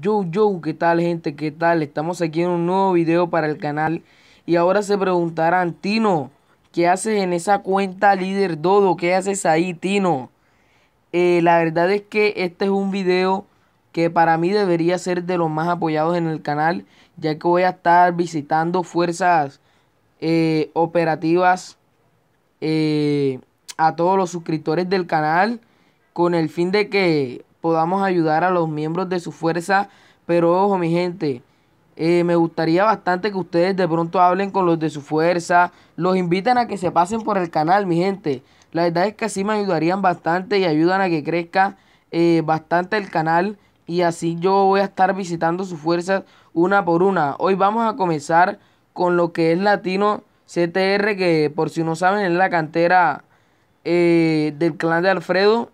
Yo, yo, ¿qué tal gente? ¿Qué tal? Estamos aquí en un nuevo video para el canal y ahora se preguntarán, Tino, ¿qué haces en esa cuenta líder Dodo? ¿Qué haces ahí, Tino? Eh, la verdad es que este es un video que para mí debería ser de los más apoyados en el canal, ya que voy a estar visitando fuerzas eh, operativas eh, a todos los suscriptores del canal con el fin de que podamos ayudar a los miembros de su fuerza. Pero ojo, mi gente, eh, me gustaría bastante que ustedes de pronto hablen con los de su fuerza. Los invitan a que se pasen por el canal, mi gente. La verdad es que así me ayudarían bastante y ayudan a que crezca eh, bastante el canal. Y así yo voy a estar visitando sus fuerzas una por una. Hoy vamos a comenzar con lo que es Latino CTR, que por si no saben es la cantera eh, del clan de Alfredo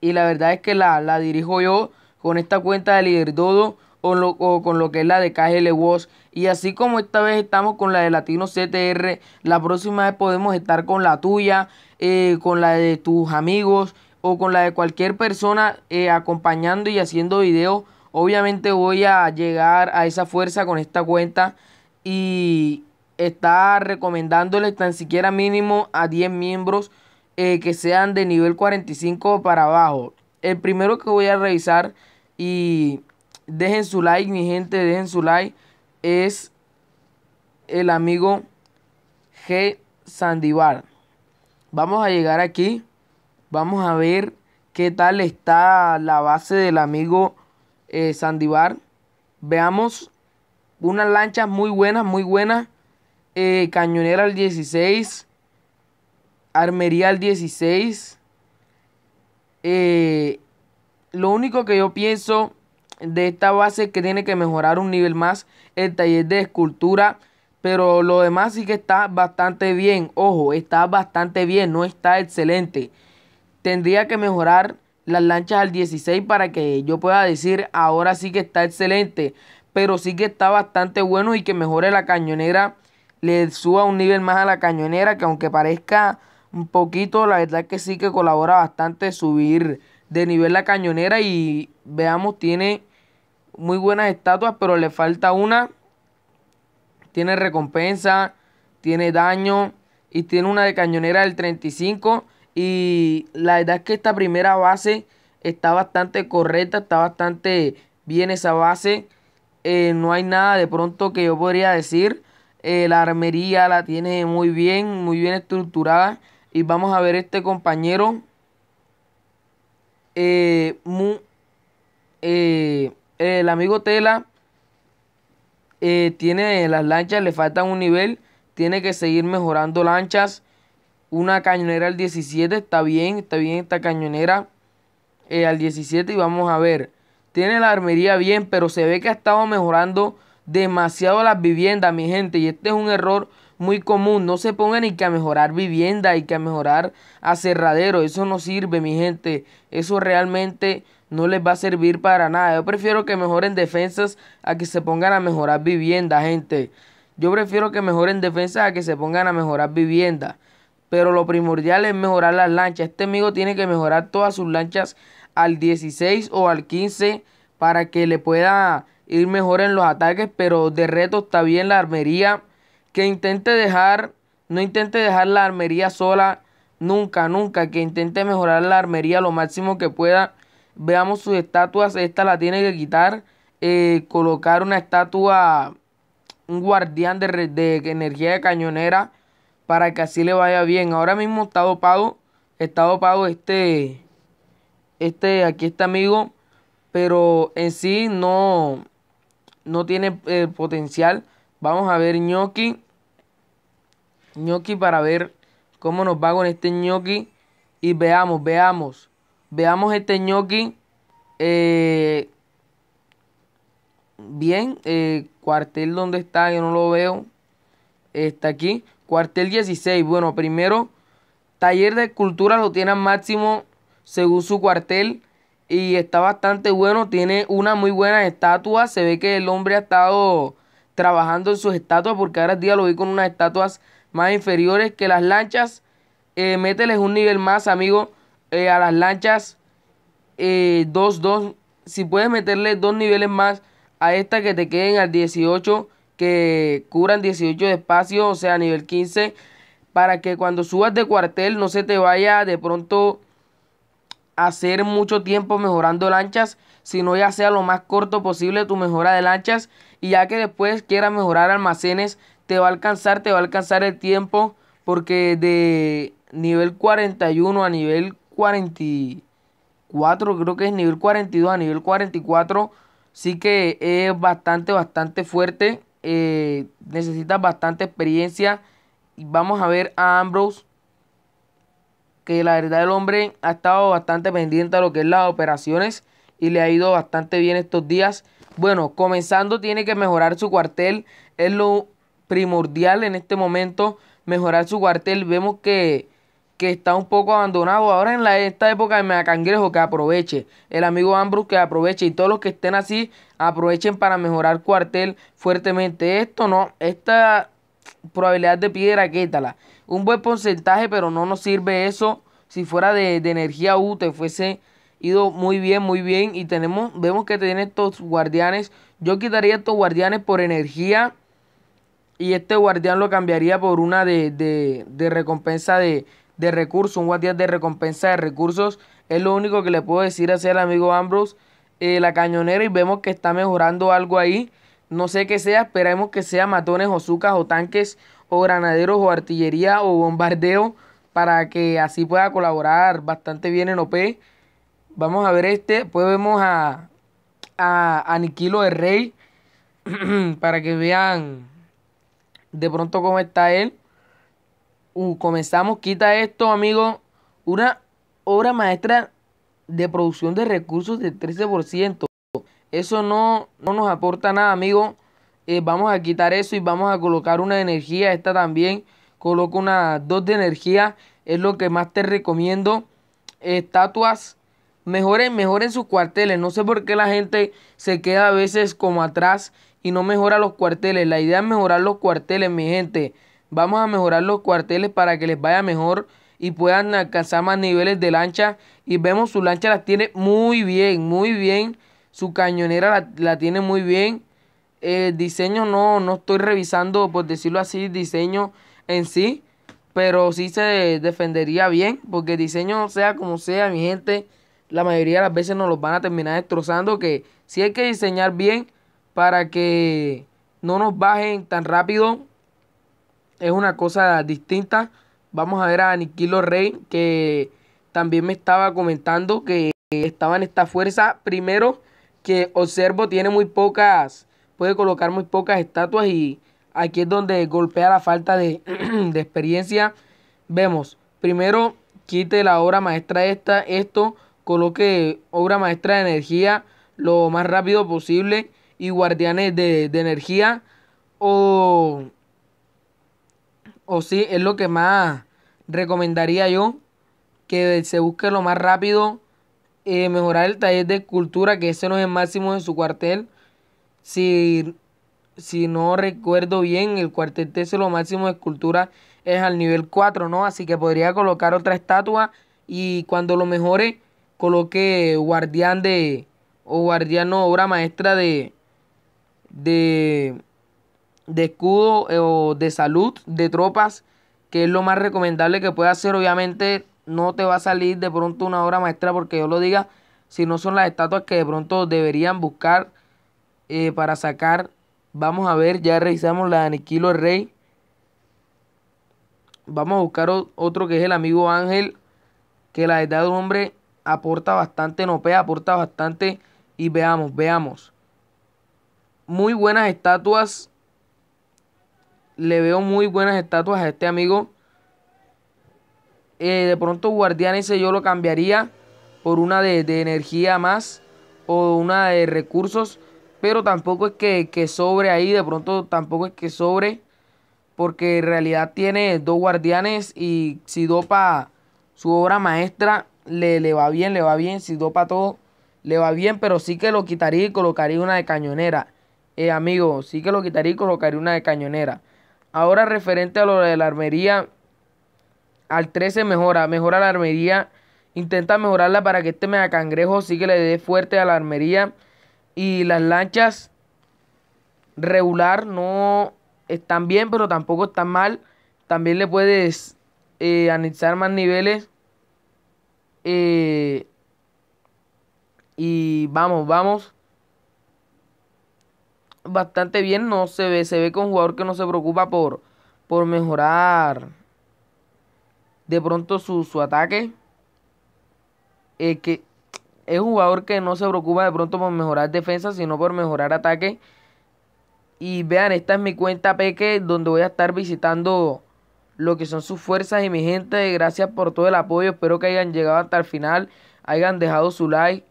y la verdad es que la, la dirijo yo con esta cuenta de Liderdodo o, lo, o con lo que es la de KGL Voz. Y así como esta vez estamos con la de Latino CTR, la próxima vez podemos estar con la tuya, eh, con la de tus amigos o con la de cualquier persona eh, acompañando y haciendo videos. Obviamente voy a llegar a esa fuerza con esta cuenta y está recomendándole tan siquiera mínimo a 10 miembros eh, que sean de nivel 45 para abajo. El primero que voy a revisar y dejen su like, mi gente, dejen su like, es el amigo G. Sandivar. Vamos a llegar aquí, vamos a ver qué tal está la base del amigo eh, Sandibar Veamos unas lanchas muy buenas, muy buenas. Eh, cañonera al 16 al 16. Eh, lo único que yo pienso de esta base es que tiene que mejorar un nivel más el taller de escultura. Pero lo demás sí que está bastante bien. Ojo, está bastante bien, no está excelente. Tendría que mejorar las lanchas al 16 para que yo pueda decir ahora sí que está excelente. Pero sí que está bastante bueno y que mejore la cañonera. Le suba un nivel más a la cañonera que aunque parezca un poquito, la verdad es que sí que colabora bastante subir de nivel la cañonera y veamos, tiene muy buenas estatuas, pero le falta una. Tiene recompensa, tiene daño y tiene una de cañonera del 35 y la verdad es que esta primera base está bastante correcta, está bastante bien esa base. Eh, no hay nada de pronto que yo podría decir. Eh, la armería la tiene muy bien, muy bien estructurada. Y vamos a ver este compañero. Eh, eh, el amigo Tela eh, tiene las lanchas, le faltan un nivel. Tiene que seguir mejorando lanchas. Una cañonera al 17, está bien, está bien esta cañonera al 17. Y vamos a ver, tiene la armería bien, pero se ve que ha estado mejorando demasiado las viviendas, mi gente. Y este es un error muy común. No se pongan ni que a mejorar vivienda y que a mejorar aserradero. Eso no sirve, mi gente. Eso realmente no les va a servir para nada. Yo prefiero que mejoren defensas a que se pongan a mejorar vivienda, gente. Yo prefiero que mejoren defensas a que se pongan a mejorar vivienda. Pero lo primordial es mejorar las lanchas. Este amigo tiene que mejorar todas sus lanchas al 16 o al 15 para que le pueda ir mejor en los ataques. Pero de reto está bien la armería que intente dejar, no intente dejar la armería sola nunca, nunca, que intente mejorar la armería lo máximo que pueda. Veamos sus estatuas, esta la tiene que quitar, eh, colocar una estatua, un guardián de, de energía de cañonera para que así le vaya bien. Ahora mismo está dopado, está dopado este, este, aquí está amigo, pero en sí no, no tiene eh, potencial. Vamos a ver ñoqui ñoqui para ver cómo nos va con este ñoqui. Y veamos, veamos. Veamos este ñoqui. Eh, bien, eh, cuartel donde está, yo no lo veo. Está aquí. Cuartel 16. Bueno, primero, taller de escultura lo tiene al máximo según su cuartel. Y está bastante bueno. Tiene una muy buena estatua. Se ve que el hombre ha estado trabajando en sus estatuas porque ahora día lo vi con unas estatuas más inferiores que las lanchas. Eh, mételes un nivel más, amigo, eh, a las lanchas 2, eh, 2. Si puedes meterle dos niveles más a esta que te queden al 18, que cubran 18 de espacio, o sea, nivel 15, para que cuando subas de cuartel no se te vaya de pronto hacer mucho tiempo mejorando lanchas, sino ya sea lo más corto posible tu mejora de lanchas y ya que después quieras mejorar almacenes, te va a alcanzar, te va a alcanzar el tiempo porque de nivel 41 a nivel 44, creo que es nivel 42 a nivel 44, sí que es bastante, bastante fuerte. Necesita eh, necesitas bastante experiencia. Y vamos a ver a Ambrose, que la verdad el hombre ha estado bastante pendiente a lo que es las operaciones y le ha ido bastante bien estos días. Bueno, comenzando tiene que mejorar su cuartel. Es lo primordial en este momento mejorar su cuartel. Vemos que, que está un poco abandonado. Ahora en la, esta época de Cangrejo que aproveche. El amigo Ambrose que aproveche. Y todos los que estén así, aprovechen para mejorar cuartel fuertemente. Esto no, esta probabilidad de piedra, quítala. Un buen porcentaje, pero no nos sirve eso. Si fuera de, de energía U, te fuese ido muy bien, muy bien. Y tenemos, vemos que tiene estos guardianes. Yo quitaría estos guardianes por energía y este guardián lo cambiaría por una de, recompensa de, recursos, un guardián de recompensa de recursos. Es lo único que le puedo decir hacia el amigo Ambrose, eh, la cañonera, y vemos que está mejorando algo ahí. No sé qué sea, esperemos que sea matones o zucas o tanques o granaderos o artillería o bombardeo para que así pueda colaborar bastante bien en OP. Vamos a ver este, pues vemos a, a, de Rey para que vean de pronto cómo está él. Uh, comenzamos, quita esto, amigo. Una obra maestra de producción de recursos del 13%. Eso no, no nos aporta nada, amigo. Eh, vamos a quitar eso y vamos a colocar una energía. Esta también. Coloco una dos de energía. Es lo que más te recomiendo. Estatuas. Mejoren, mejoren sus cuarteles. No sé por qué la gente se queda a veces como atrás y no mejora los cuarteles. La idea es mejorar los cuarteles, mi gente. Vamos a mejorar los cuarteles para que les vaya mejor y puedan alcanzar más niveles de lancha. Y vemos su lancha las tiene muy bien, muy bien. Su cañonera la, tiene muy bien. El eh, diseño no, no estoy revisando, por decirlo así, diseño en sí. Pero sí se defendería bien. Porque el diseño, sea como sea, mi gente, la mayoría de las veces nos los van a terminar destrozando. Que si hay que diseñar bien para que no nos bajen tan rápido. Es una cosa distinta. Vamos a ver a aniquilo Rey, que también me estaba comentando que estaba en esta fuerza. Primero, que observo tiene muy pocas, puede colocar muy pocas estatuas y aquí es donde golpea la falta de, de experiencia. Vemos, primero quite la obra maestra esta, esto, coloque obra maestra de energía lo más rápido posible y Guardianes de, Energía. O, o sí, es lo que más recomendaría yo. Que se busque lo más rápido. Eh, mejorar el taller de escultura, que ese no es el máximo en su cuartel. Si, si no recuerdo bien, el cuartel T lo máximo de escultura es al nivel 4, ¿no? Así que podría colocar otra estatua y cuando lo mejore, coloque guardián de, o guardiano obra maestra de, de, de escudo eh, o de salud de tropas, que es lo más recomendable que pueda hacer. Obviamente no te va a salir de pronto una obra maestra porque yo lo diga, si no son las estatuas que de pronto deberían buscar eh, para sacar. Vamos a ver, ya revisamos la de Aniquilo Rey. Vamos a buscar otro que es el amigo Ángel, que la edad de un hombre aporta bastante, no pega, aporta bastante. Y veamos, veamos muy buenas estatuas. Le veo muy buenas estatuas a este amigo. Eh, de pronto ese yo lo cambiaría por una de, energía más o una de recursos. Pero tampoco es que, sobre ahí, de pronto tampoco es que sobre. Porque en realidad tiene dos guardianes y si dopa su obra maestra, le, le va bien, le va bien. Si dopa todo, le va bien, pero sí que lo quitaría y colocaría una de cañonera eh, amigo, sí que lo quitaría y colocaría una de cañonera. Ahora referente a lo de la armería, al 13 mejora, mejora la armería, intenta mejorarla para que este cangrejo sí que le dé fuerte a la armería y las lanchas regular no están bien, pero tampoco están mal. También le puedes eh, analizar más niveles. Eh, y vamos, vamos bastante bien, no se ve, se ve con un jugador que no se preocupa por, por mejorar de pronto su, ataque. que es un jugador que no se preocupa de pronto por mejorar defensa, sino por mejorar ataque. Y vean, esta es mi cuenta Peque, donde voy a estar visitando lo que son sus fuerzas y mi gente. Gracias por todo el apoyo. Espero que hayan llegado hasta el final, hayan dejado su like.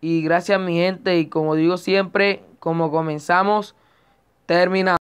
Y gracias mi gente. Y como digo siempre, como comenzamos, terminamos.